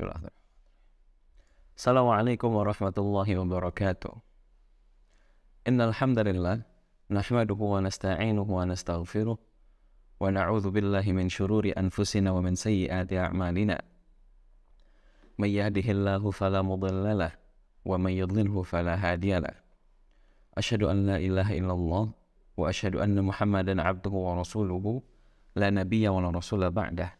بسم الله السلام عليكم ورحمة الله وبركاته إن الحمد لله نحمده ونستعينه ونستغفره ونعوذ بالله من شرور أنفسنا ومن سيئات أعمالنا من يهده الله فلا مضل له ومن يضلله فلا هادي له أشهد أن لا إله إلا الله وأشهد أن محمدا عبده ورسوله لا نبي ولا رسول بعده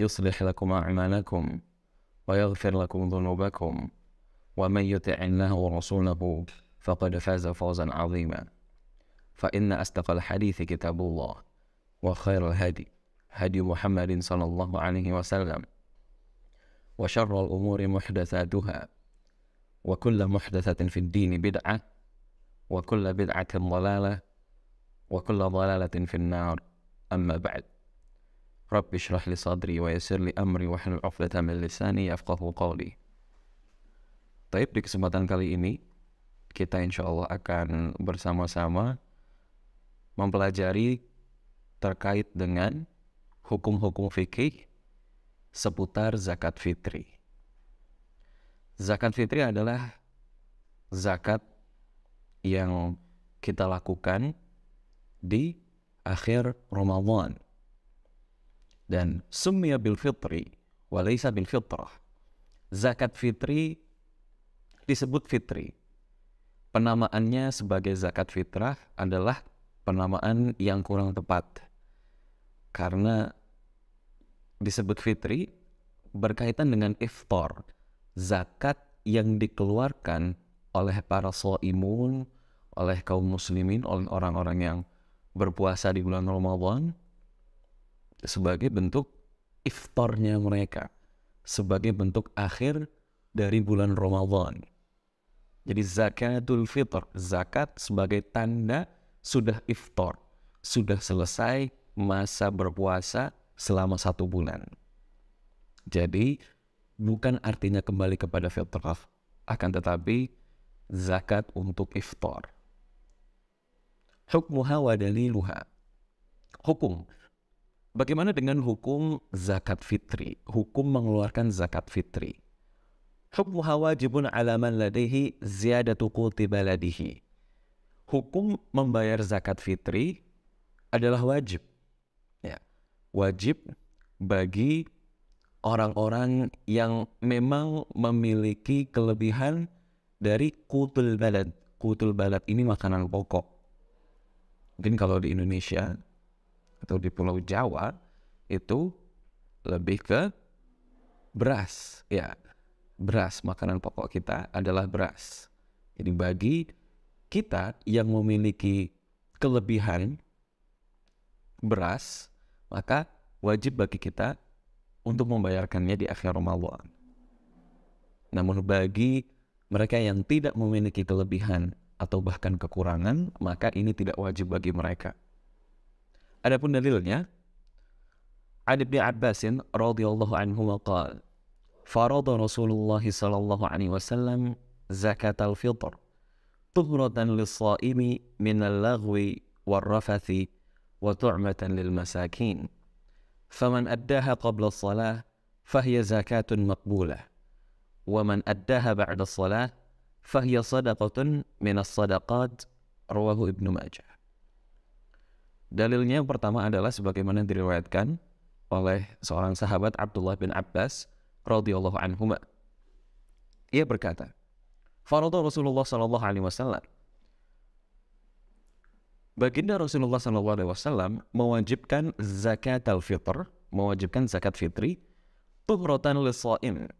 يصلح لكم أعمالكم ويغفر لكم ذنوبكم ومن يطع الله ورسوله فقد فاز فوزا عظيما فإن أصدق الحديث كتاب الله وخير الهدي هدي محمد صلى الله عليه وسلم وشر الأمور محدثاتها وكل محدثة في الدين بدعة وكل بدعة ضلالة وكل ضلالة في النار أما بعد رب اشرح لي صدري ويسر لي أمري واحلل عقدة من lisani yafqahu qawli. Taib di kesempatan kali ini kita insya Allah akan bersama-sama mempelajari terkait dengan hukum-hukum fikih seputar zakat fitri. Zakat fitri adalah zakat yang kita lakukan di akhir Ramadan dan sumia bil fitri walaysa bil fitrah. Zakat fitri disebut fitri. Penamaannya sebagai zakat fitrah adalah penamaan yang kurang tepat. Karena disebut fitri berkaitan dengan iftar, zakat yang dikeluarkan oleh para imun oleh kaum muslimin, oleh orang-orang yang berpuasa di bulan Ramadan, sebagai bentuk iftarnya mereka, sebagai bentuk akhir dari bulan Ramadan. Jadi zakatul fitr, zakat sebagai tanda sudah iftar, sudah selesai masa berpuasa selama satu bulan. Jadi bukan artinya kembali kepada fitrah, akan tetapi zakat untuk iftar. Hukmuha wa daliluha. Hukum Bagaimana dengan hukum zakat fitri? Hukum mengeluarkan zakat fitri. Hukmuha wajibun ala man ladaihi ziyadatu baladihi. Hukum membayar zakat fitri adalah wajib. Ya. Wajib bagi orang-orang yang memang memiliki kelebihan dari kutul balad. Kutul balad ini makanan pokok. Mungkin kalau di Indonesia atau di Pulau Jawa itu lebih ke beras ya beras makanan pokok kita adalah beras jadi bagi kita yang memiliki kelebihan beras maka wajib bagi kita untuk membayarkannya di akhir Ramadan namun bagi mereka yang tidak memiliki kelebihan atau bahkan kekurangan maka ini tidak wajib bagi mereka Adapun dalilnya, An bin Abbas radhiyallahu anhu qaal Farada Rasulullah sallallahu alaihi wasallam zakat al-fitr tuhratan lis-saimi min al-laghwi war rafathi wa tu'matan lil-masakin. فمن أداها قبل الصلاة فهي زكاة مقبولة ومن أداها بعد الصلاة فهي صدقة من الصدقات رواه ابن ماجه Dalilnya yang pertama adalah sebagaimana diriwayatkan oleh seorang sahabat Abdullah bin Abbas radhiyallahu anhu. Ia berkata, "Farada Rasulullah sallallahu alaihi wasallam Baginda Rasulullah sallallahu alaihi wasallam mewajibkan zakat al-fitr, mewajibkan zakat fitri tuhratan lisa'im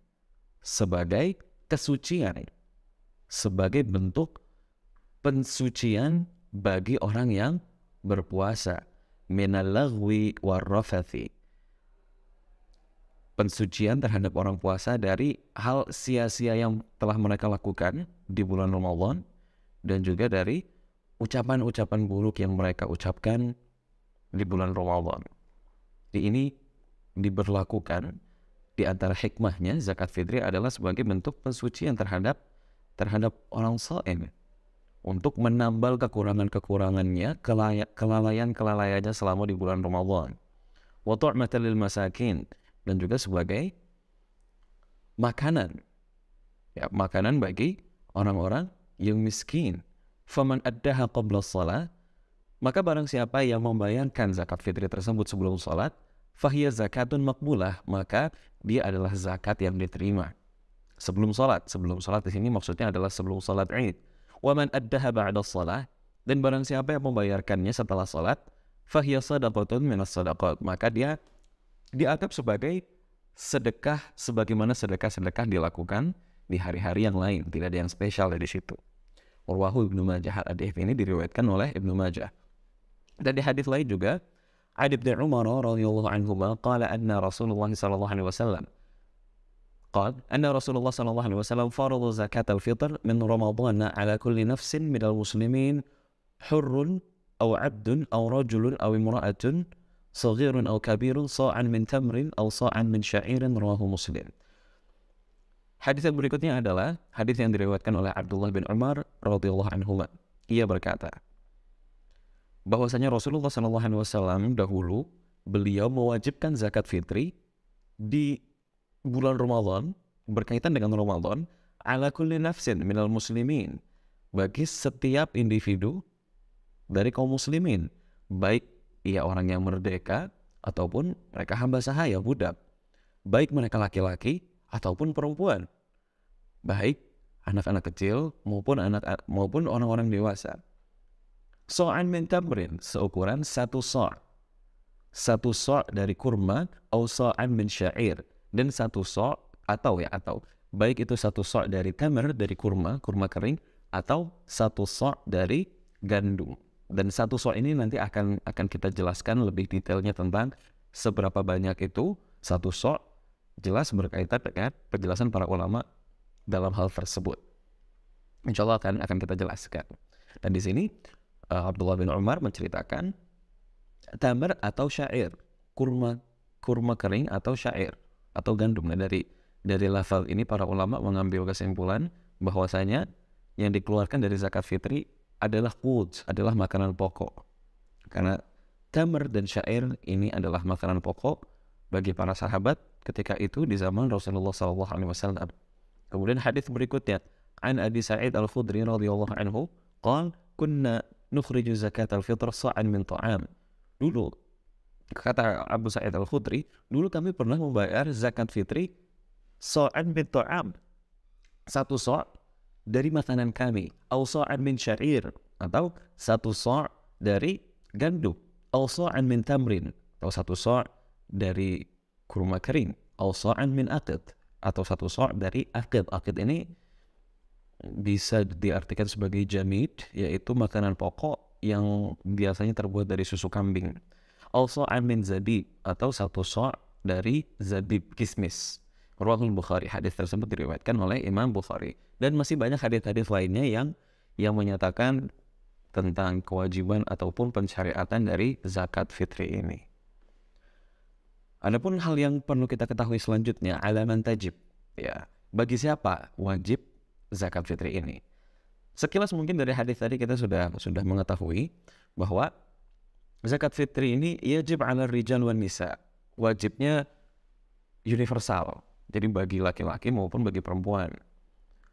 sebagai kesucian, sebagai bentuk pensucian bagi orang yang berpuasa minalagwi lagwi warrafathi pensucian terhadap orang puasa dari hal sia-sia yang telah mereka lakukan di bulan Ramadan dan juga dari ucapan-ucapan buruk yang mereka ucapkan di bulan Ramadan. Di ini diberlakukan di antara hikmahnya zakat fitri adalah sebagai bentuk pensucian terhadap terhadap orang saim untuk menambal kekurangan-kekurangannya, kelalaian-kelalaiannya selama di bulan Ramadan. Wa lil masakin dan juga sebagai makanan. Ya, makanan bagi orang-orang yang miskin. Faman addaha qabla shalah, maka barang siapa yang membayarkan zakat fitri tersebut sebelum sholat, fahiyya zakatun makbulah, maka dia adalah zakat yang diterima. Sebelum sholat, sebelum sholat di sini maksudnya adalah sebelum sholat id Waman addaha ba'da sholat. Dan barang siapa yang membayarkannya setelah sholat, fahiya sadaqatun minas sadaqat. Maka dia dianggap sebagai sedekah sebagaimana sedekah-sedekah dilakukan di hari-hari yang lain. Tidak ada yang spesial dari situ. Urwahu Ibnu Majah hadis ini diriwayatkan oleh Ibnu Majah. Dan di hadis lain juga, Adib bin Umar radhiyallahu anhu qala anna Rasulullah sallallahu alaihi wasallam قال أن رسول الله صلى الله عليه وسلم فرض زكاة الفطر من رمضان على كل نفس من المسلمين حر أو عبد أو رجل أو امرأة صغير أو كبير صاعا من تمر أو صاعا من شعير رواه مسلم Hadis berikutnya adalah hadis yang diriwayatkan oleh Abdullah bin Umar radhiyallahu anhu. Ia berkata bahwasanya Rasulullah SAW dahulu beliau mewajibkan zakat fitri di bulan Ramadan berkaitan dengan Ramadan ala kulli nafsin minal muslimin bagi setiap individu dari kaum muslimin baik ia orang yang merdeka ataupun mereka hamba sahaya budak baik mereka laki-laki ataupun perempuan baik anak-anak kecil maupun anak maupun orang-orang dewasa so'an min tamrin seukuran satu so' satu so' dari kurma atau so'an min syair dan satu sok atau ya atau baik itu satu sok dari tamer dari kurma kurma kering atau satu sok dari gandum dan satu sok ini nanti akan akan kita jelaskan lebih detailnya tentang seberapa banyak itu satu sok jelas berkaitan dengan penjelasan para ulama dalam hal tersebut. Insya Allah akan akan kita jelaskan. Dan di sini eh, Abdullah bin Umar menceritakan tamar atau syair, kurma kurma kering atau syair atau gandum. Nah dari dari lafal ini para ulama mengambil kesimpulan bahwasanya yang dikeluarkan dari zakat fitri adalah quds, adalah makanan pokok. Karena tamar dan syair ini adalah makanan pokok bagi para sahabat ketika itu di zaman Rasulullah sallallahu Alaihi Wasallam. Kemudian hadis berikutnya an Abi Sa'id Al Khudri radhiyallahu anhu, qala kunna nukhrij zakat al fitr sa'an min ta'am. Dulu kata Abu Sa'id Al Khudri, dulu kami pernah membayar zakat fitri so'an bin to'am. Satu so' dari makanan kami. atau so'an min syair. Atau satu so' dari gandum. atau so'an min tamrin. Atau satu so' dari kurma kering. atau so'an min akid. Atau satu so' dari akid. Akid ini bisa diartikan sebagai jamid, yaitu makanan pokok yang biasanya terbuat dari susu kambing Also amin zabib atau satu sor dari zabib kismis. Ruahul Bukhari. Hadis tersebut diriwayatkan oleh Imam Bukhari. Dan masih banyak hadis-hadis lainnya yang yang menyatakan tentang kewajiban ataupun pensyariatan dari zakat fitri ini. Adapun hal yang perlu kita ketahui selanjutnya, alaman tajib. Ya, bagi siapa wajib zakat fitri ini? Sekilas mungkin dari hadis tadi kita sudah sudah mengetahui bahwa zakat fitri ini wajib ala rijal wan nisa. Wajibnya universal. Jadi bagi laki-laki maupun bagi perempuan.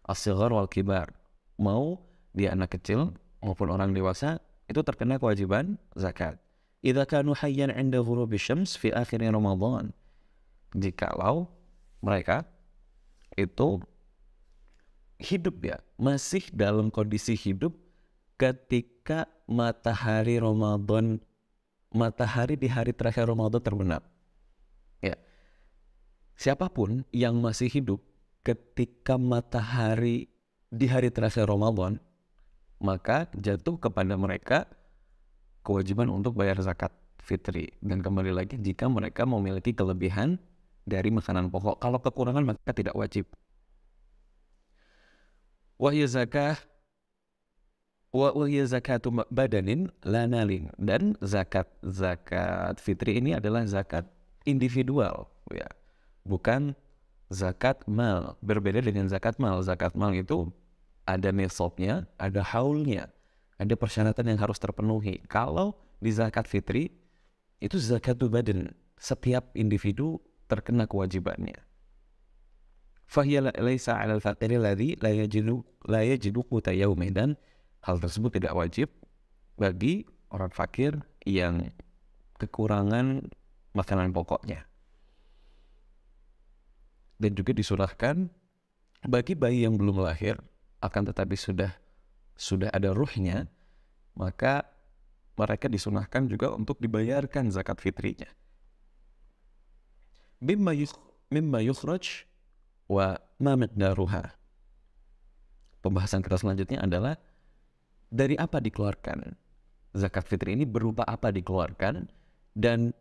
asyghar wal kibar. Mau dia anak kecil maupun orang dewasa itu terkena kewajiban zakat. Idza kanu hayyan 'inda ghurubi syams fi akhir Ramadan. Jikalau mereka itu hidup ya, masih dalam kondisi hidup ketika matahari Ramadan matahari di hari terakhir Ramadan terbenam. Ya. Siapapun yang masih hidup ketika matahari di hari terakhir Ramadan, maka jatuh kepada mereka kewajiban untuk bayar zakat fitri. Dan kembali lagi jika mereka memiliki kelebihan dari makanan pokok. Kalau kekurangan maka tidak wajib. Wahyu zakah wa zakatu badanin lanalin dan zakat zakat fitri ini adalah zakat individual ya bukan zakat mal berbeda dengan zakat mal zakat mal itu ada nisabnya ada haulnya ada persyaratan yang harus terpenuhi kalau di zakat fitri itu zakat badan setiap individu terkena kewajibannya fahiya laisa 'alal faqiri alladhi la yajidu la yajidu quta dan Hal tersebut tidak wajib bagi orang fakir yang iya. kekurangan makanan pokoknya. Dan juga disunahkan bagi bayi yang belum lahir akan tetapi sudah sudah ada ruhnya, maka mereka disunahkan juga untuk dibayarkan zakat fitrinya. Mimma yukh, mimma yukhraj wa ma Pembahasan kita selanjutnya adalah dari apa dikeluarkan? Zakat fitri ini berupa apa dikeluarkan? Dan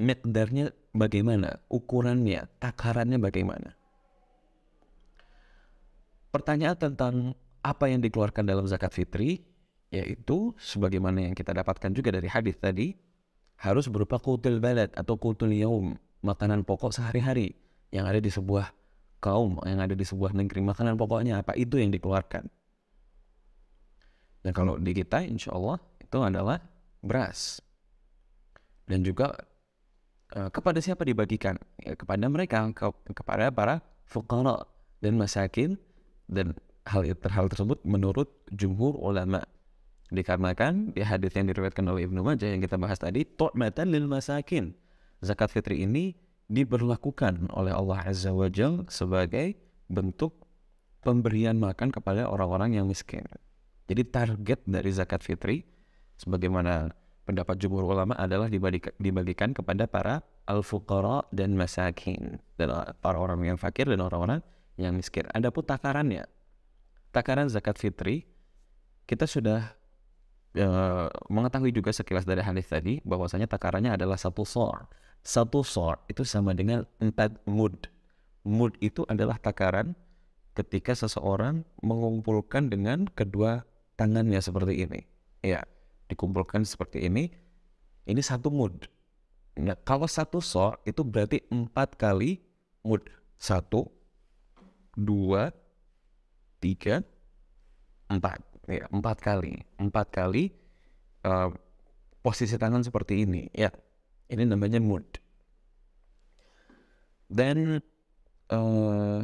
meternya bagaimana? Ukurannya, takarannya bagaimana? Pertanyaan tentang apa yang dikeluarkan dalam zakat fitri yaitu sebagaimana yang kita dapatkan juga dari hadis tadi harus berupa kutil balad atau kutil yaum makanan pokok sehari-hari yang ada di sebuah kaum yang ada di sebuah negeri makanan pokoknya apa itu yang dikeluarkan dan kalau di kita insya Allah itu adalah beras. Dan juga eh, kepada siapa dibagikan? Ya, kepada mereka, ke, kepada para fukara dan masakin. Dan hal, hal tersebut menurut jumhur ulama. Dikarenakan di hadis yang diriwayatkan oleh Ibnu Majah yang kita bahas tadi, tu'matan lil masakin. Zakat fitri ini diberlakukan oleh Allah Azza wa Jal sebagai bentuk pemberian makan kepada orang-orang yang miskin. Jadi target dari zakat fitri sebagaimana pendapat jumhur ulama adalah dibagikan, kepada para al-fuqara dan masakin dan para orang yang fakir dan orang-orang yang miskin. pun takarannya, takaran zakat fitri kita sudah e, mengetahui juga sekilas dari hadis tadi bahwasanya takarannya adalah satu sor. Satu sor itu sama dengan empat mud. Mud itu adalah takaran ketika seseorang mengumpulkan dengan kedua tangannya seperti ini ya dikumpulkan seperti ini ini satu mood. nah, kalau satu so itu berarti empat kali mood. satu dua tiga empat ya empat kali empat kali uh, posisi tangan seperti ini ya ini namanya mood. dan uh,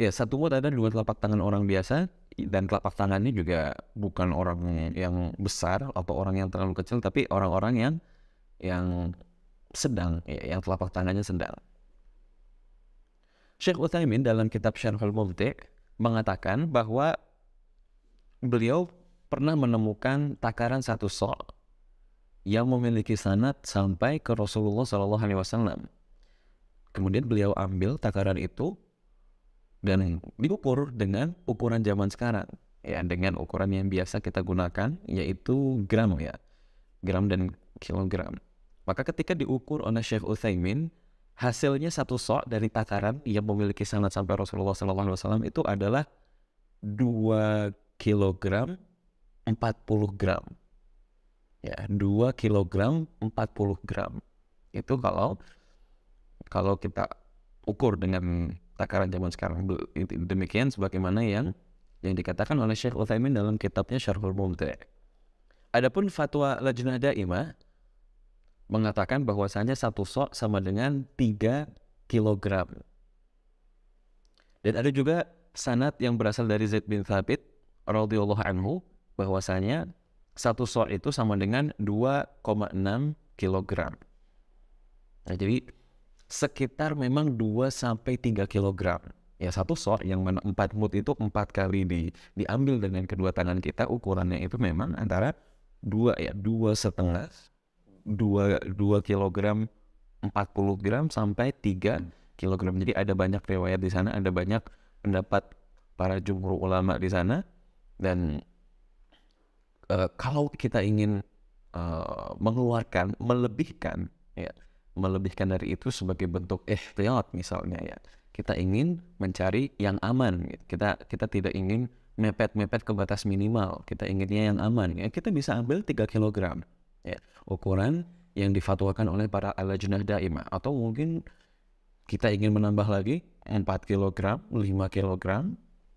eh, ya satu mood ada dua telapak tangan orang biasa dan telapak tangannya juga bukan orang yang besar atau orang yang terlalu kecil tapi orang-orang yang yang sedang ya, yang telapak tangannya sedang Syekh Utsaimin dalam kitab Syarhul Mubti mengatakan bahwa beliau pernah menemukan takaran satu sol yang memiliki sanat sampai ke Rasulullah Shallallahu Alaihi Wasallam. Kemudian beliau ambil takaran itu dan diukur dengan ukuran zaman sekarang ya dengan ukuran yang biasa kita gunakan yaitu gram ya gram dan kilogram maka ketika diukur oleh Syekh Utsaimin hasilnya satu sok dari takaran yang memiliki sanad sampai Rasulullah SAW itu adalah 2 kilogram 40 gram ya 2 kilogram 40 gram itu kalau kalau kita ukur dengan takaran zaman sekarang. Demikian sebagaimana yang hmm. yang dikatakan oleh Syekh Utsaimin dalam kitabnya Syarhul Mumti'. Adapun fatwa Lajnah Daimah mengatakan bahwasanya satu sok sama dengan 3 kilogram. Dan ada juga sanat yang berasal dari Zaid bin Thabit radhiyallahu anhu bahwasanya satu sok itu sama dengan 2,6 kilogram. Nah, jadi sekitar memang 2 sampai 3 kilogram. Ya satu sor yang mana 4 mut itu empat kali di, diambil dengan kedua tangan kita ukurannya itu memang antara dua ya dua setengah dua dua kilogram empat puluh gram sampai tiga kilogram. Jadi ada banyak riwayat di sana, ada banyak pendapat para jumhur ulama di sana dan uh, kalau kita ingin uh, mengeluarkan melebihkan ya melebihkan dari itu sebagai bentuk ikhtiyat misalnya ya. Kita ingin mencari yang aman. Gitu. Kita kita tidak ingin mepet-mepet ke batas minimal. Kita inginnya yang aman. Ya, kita bisa ambil 3 kg. Ya, ukuran yang difatwakan oleh para al-lajnah daimah atau mungkin kita ingin menambah lagi 4 kg, 5 kg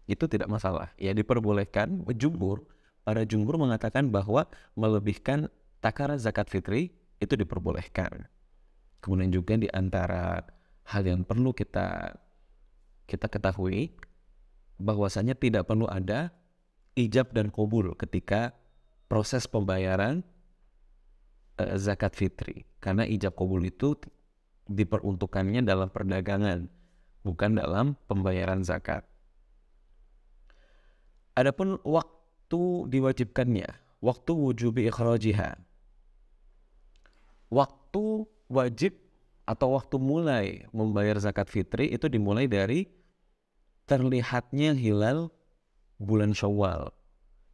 itu tidak masalah. Ya diperbolehkan jumbur para jumbur mengatakan bahwa melebihkan takaran zakat fitri itu diperbolehkan. Kemudian juga di antara hal yang perlu kita kita ketahui bahwasanya tidak perlu ada ijab dan kubur ketika proses pembayaran uh, zakat fitri karena ijab kubur itu diperuntukannya dalam perdagangan bukan dalam pembayaran zakat. Adapun waktu diwajibkannya, waktu wujubi ikhrajiha. Waktu wajib atau waktu mulai membayar zakat fitri itu dimulai dari terlihatnya hilal bulan Syawal.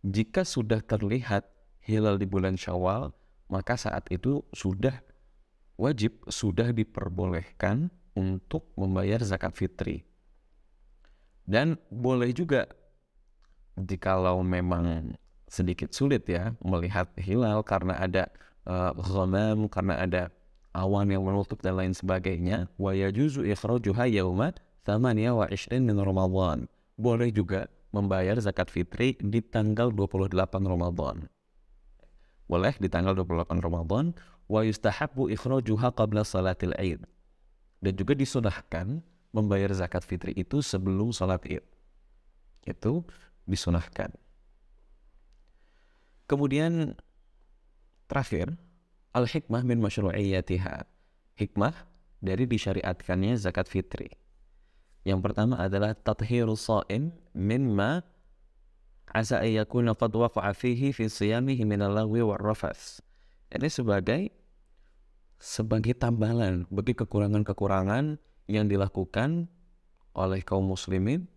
Jika sudah terlihat hilal di bulan Syawal, maka saat itu sudah wajib sudah diperbolehkan untuk membayar zakat fitri. Dan boleh juga jikalau memang sedikit sulit ya melihat hilal karena ada uh, ghamam, karena ada awan yang menutup dan lain sebagainya wa yajuzu ikhrajuha yauma thamaniya wa ishrin min Ramadan boleh juga membayar zakat fitri di tanggal 28 Ramadan boleh di tanggal 28 Ramadan wa yustahabbu ikhrajuha qabla salatil id dan juga disunahkan membayar zakat fitri itu sebelum salat id itu disunahkan kemudian terakhir Al-hikmah min masyru'iyatiha. Hikmah dari disyariatkannya zakat fitri. Yang pertama adalah tathiru sa'im ma asa ayyakuna qad waqa'a fihi fi siyamihi min al wal rafas Ini sebagai sebagai tambalan bagi kekurangan-kekurangan yang dilakukan oleh kaum muslimin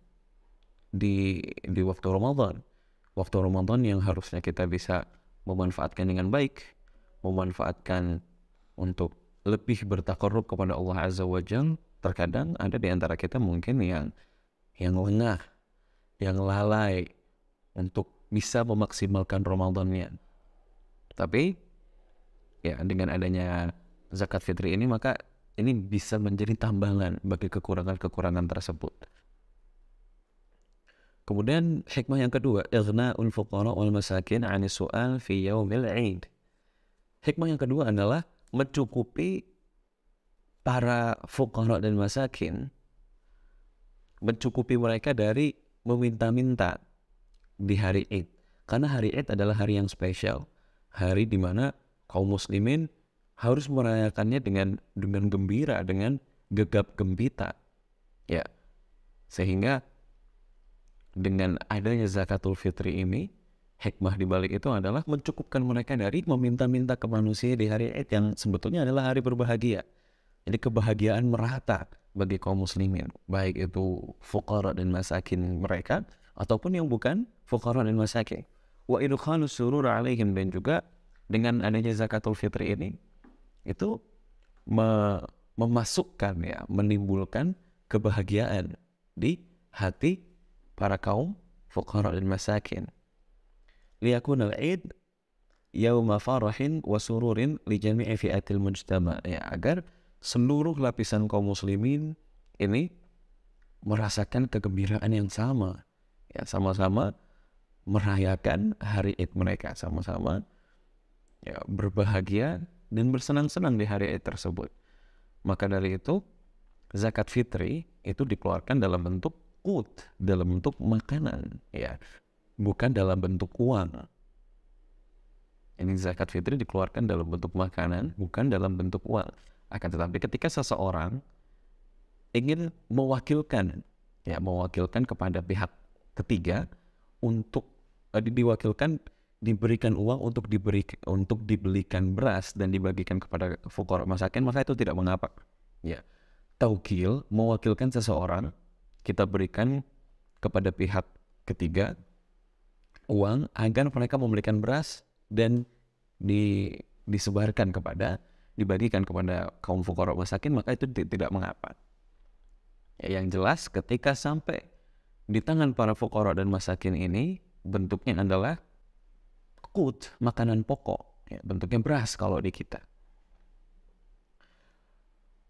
di di waktu Ramadan. Waktu Ramadan yang harusnya kita bisa memanfaatkan dengan baik memanfaatkan untuk lebih bertakarrub kepada Allah Azza wa Jal, terkadang ada di antara kita mungkin yang yang lengah, yang lalai untuk bisa memaksimalkan Ramadannya. Tapi ya dengan adanya zakat fitri ini maka ini bisa menjadi tambangan bagi kekurangan-kekurangan tersebut. Kemudian hikmah yang kedua, ighna'ul fuqara wal masakin 'ani su'al fi yaumil 'id. Hikmah yang kedua adalah mencukupi para fukara dan masakin mencukupi mereka dari meminta-minta di hari Id. Karena hari Id adalah hari yang spesial. Hari di mana kaum muslimin harus merayakannya dengan dengan gembira, dengan gegap gempita. Ya. Sehingga dengan adanya zakatul fitri ini hikmah di balik itu adalah mencukupkan mereka dari meminta-minta ke manusia di hari Id yang sebetulnya adalah hari berbahagia. Jadi kebahagiaan merata bagi kaum muslimin, baik itu fuqara dan masakin mereka ataupun yang bukan fuqara dan masakin. Wa idkhalu surur alaihim dan juga dengan adanya zakatul fitri ini itu me memasukkan ya, menimbulkan kebahagiaan di hati para kaum fuqara dan masakin liyakuna al-Eid yauma farahin wa sururin li jami'i fi'atil mujtama ya agar seluruh lapisan kaum muslimin ini merasakan kegembiraan yang sama ya sama-sama merayakan hari Id mereka sama-sama ya berbahagia dan bersenang-senang di hari Id tersebut maka dari itu zakat fitri itu dikeluarkan dalam bentuk kut dalam bentuk makanan ya bukan dalam bentuk uang. Nah. Ini zakat fitri dikeluarkan dalam bentuk makanan, bukan dalam bentuk uang. Akan tetapi ketika seseorang ingin mewakilkan, ya mewakilkan kepada pihak ketiga untuk eh, diwakilkan diberikan uang untuk diberi untuk dibelikan beras dan dibagikan kepada fukor masakin maka itu tidak mengapa ya taukil mewakilkan seseorang kita berikan kepada pihak ketiga uang agar mereka membelikan beras dan di, disebarkan kepada dibagikan kepada kaum fakir masakin maka itu tidak mengapa. Ya, yang jelas ketika sampai di tangan para fakir dan masakin ini bentuknya adalah kut makanan pokok ya, bentuknya beras kalau di kita.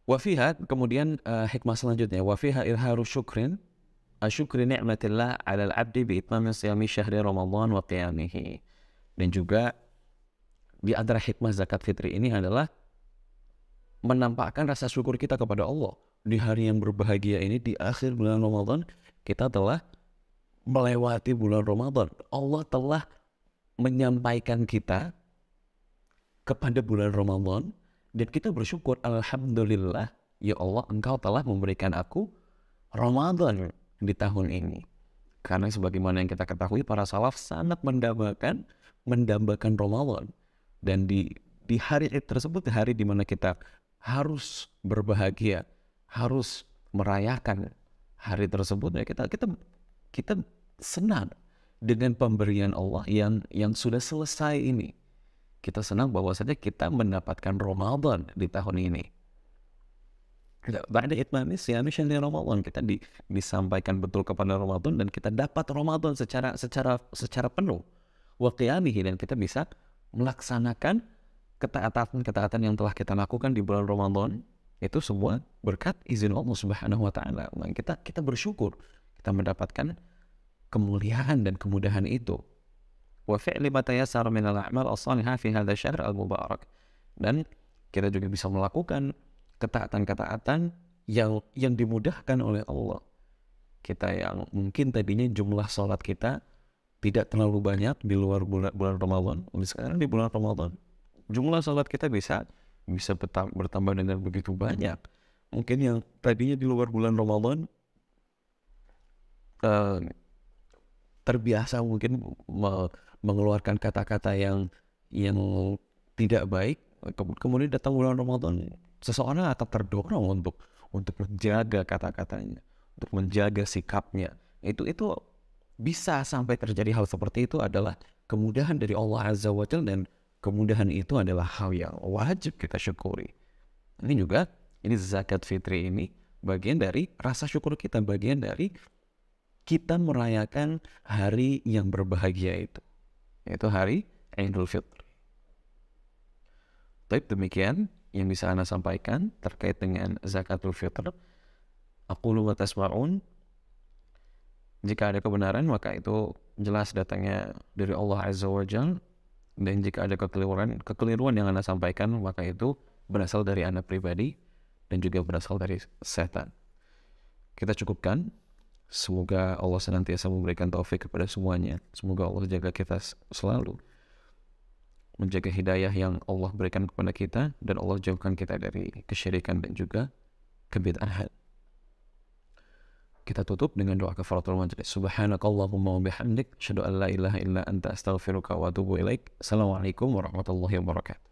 Wafihat kemudian uh, hikmah selanjutnya wafiha irharu syukrin asyukri ni'matillah al abdi bi itmami siyami syahri ramadhan wa qiyamihi. Dan juga di antara hikmah zakat fitri ini adalah menampakkan rasa syukur kita kepada Allah. Di hari yang berbahagia ini, di akhir bulan Ramadan, kita telah melewati bulan Ramadan. Allah telah menyampaikan kita kepada bulan Ramadan dan kita bersyukur Alhamdulillah ya Allah engkau telah memberikan aku Ramadan di tahun ini. Karena sebagaimana yang kita ketahui para salaf sangat mendambakan mendambakan Ramadan dan di di hari tersebut di hari dimana kita harus berbahagia, harus merayakan hari tersebut ya kita kita kita senang dengan pemberian Allah yang yang sudah selesai ini. Kita senang bahwasanya kita mendapatkan Ramadan di tahun ini. Pada itmamis ya misalnya Ramadan kita di, disampaikan betul kepada Ramadan dan kita dapat Ramadan secara secara secara penuh waqiamihi dan kita bisa melaksanakan ketaatan-ketaatan yang telah kita lakukan di bulan Ramadan itu semua berkat izin Allah Subhanahu wa taala. Kita kita bersyukur kita mendapatkan kemuliaan dan kemudahan itu. Wa fi'li ma tayassara min al-a'mal as-salihah fi hadha al-mubarak. Dan kita juga bisa melakukan ketaatan-ketaatan yang yang dimudahkan oleh Allah. Kita yang mungkin tadinya jumlah sholat kita tidak terlalu banyak di luar bulan, bulan Ramadan. Oleh sekarang di bulan Ramadan, jumlah sholat kita bisa bisa bertambah dengan begitu banyak. Mungkin yang tadinya di luar bulan Ramadan eh, terbiasa mungkin mengeluarkan kata-kata yang yang tidak baik kemudian datang bulan Ramadan seseorang akan terdorong untuk untuk menjaga kata-katanya, untuk menjaga sikapnya. Itu itu bisa sampai terjadi hal seperti itu adalah kemudahan dari Allah Azza wa Jalla dan kemudahan itu adalah hal yang wajib kita syukuri. Ini juga ini zakat fitri ini bagian dari rasa syukur kita, bagian dari kita merayakan hari yang berbahagia itu, yaitu hari Idul Fitri. Tapi demikian yang bisa Anda sampaikan terkait dengan zakatul fitr. Aku lupa warun Jika ada kebenaran maka itu jelas datangnya dari Allah Azza wa Jal. Dan jika ada kekeliruan, kekeliruan yang Anda sampaikan maka itu berasal dari Anda pribadi dan juga berasal dari setan. Kita cukupkan. Semoga Allah senantiasa memberikan taufik kepada semuanya. Semoga Allah jaga kita selalu menjaga hidayah yang Allah berikan kepada kita dan Allah jauhkan kita dari kesyirikan dan juga kebid'ahan. Kita tutup dengan doa kafaratul majlis. Subhanakallahumma wa bihamdik, an la ilaha illa anta astaghfiruka wa atubu ilaik. Assalamualaikum warahmatullahi wabarakatuh.